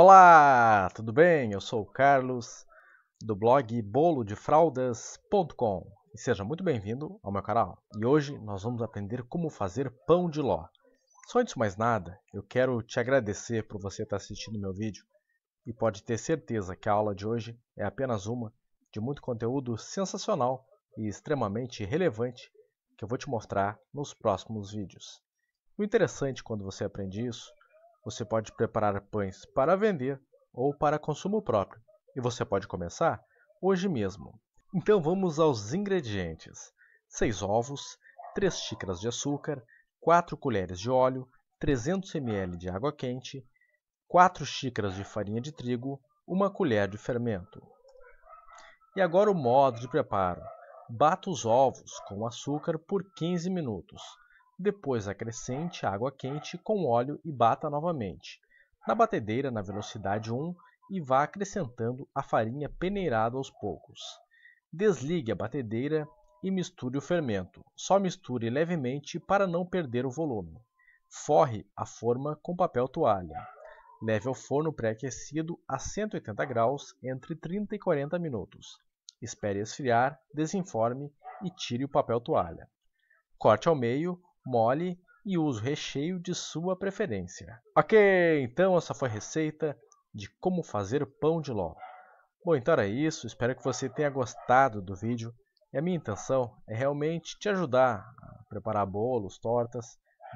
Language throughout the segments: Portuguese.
Olá, tudo bem? Eu sou o Carlos do blog bolodefraldas.com e seja muito bem-vindo ao meu canal. E hoje nós vamos aprender como fazer pão de ló. Só antes de mais nada, eu quero te agradecer por você estar assistindo meu vídeo e pode ter certeza que a aula de hoje é apenas uma de muito conteúdo sensacional e extremamente relevante que eu vou te mostrar nos próximos vídeos. O interessante quando você aprende isso você pode preparar pães para vender ou para consumo próprio, e você pode começar hoje mesmo. Então vamos aos ingredientes: 6 ovos, 3 xícaras de açúcar, 4 colheres de óleo, 300 ml de água quente, 4 xícaras de farinha de trigo, 1 colher de fermento. E agora o modo de preparo. Bata os ovos com açúcar por 15 minutos. Depois acrescente água quente com óleo e bata novamente. Na batedeira na velocidade 1 e vá acrescentando a farinha peneirada aos poucos. Desligue a batedeira e misture o fermento. Só misture levemente para não perder o volume. Forre a forma com papel toalha. Leve ao forno pré-aquecido a 180 graus entre 30 e 40 minutos. Espere esfriar, desenforme e tire o papel toalha. Corte ao meio mole e use o recheio de sua preferência. Ok, então essa foi a receita de como fazer pão de ló. Bom, então era isso, espero que você tenha gostado do vídeo. E a minha intenção é realmente te ajudar a preparar bolos, tortas,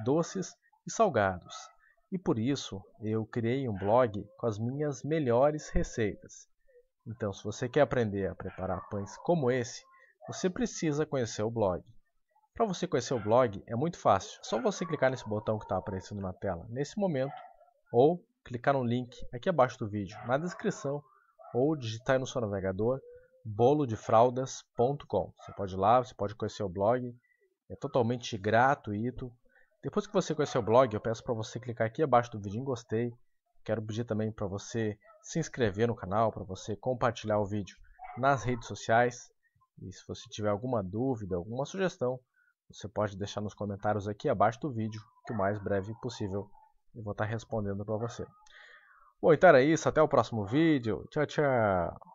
doces e salgados. E por isso eu criei um blog com as minhas melhores receitas. Então, se você quer aprender a preparar pães como esse, você precisa conhecer o blog. Para você conhecer o blog é muito fácil, é só você clicar nesse botão que está aparecendo na tela nesse momento ou clicar no link aqui abaixo do vídeo na descrição ou digitar no seu navegador bolodefraldas.com. Você pode ir lá, você pode conhecer o blog, é totalmente gratuito. Depois que você conhecer o blog, eu peço para você clicar aqui abaixo do vídeo em gostei. Quero pedir também para você se inscrever no canal, para você compartilhar o vídeo nas redes sociais. E se você tiver alguma dúvida, alguma sugestão, você pode deixar nos comentários aqui abaixo do vídeo, que o mais breve possível eu vou estar respondendo para você. Bom, então era isso. Até o próximo vídeo. Tchau, tchau.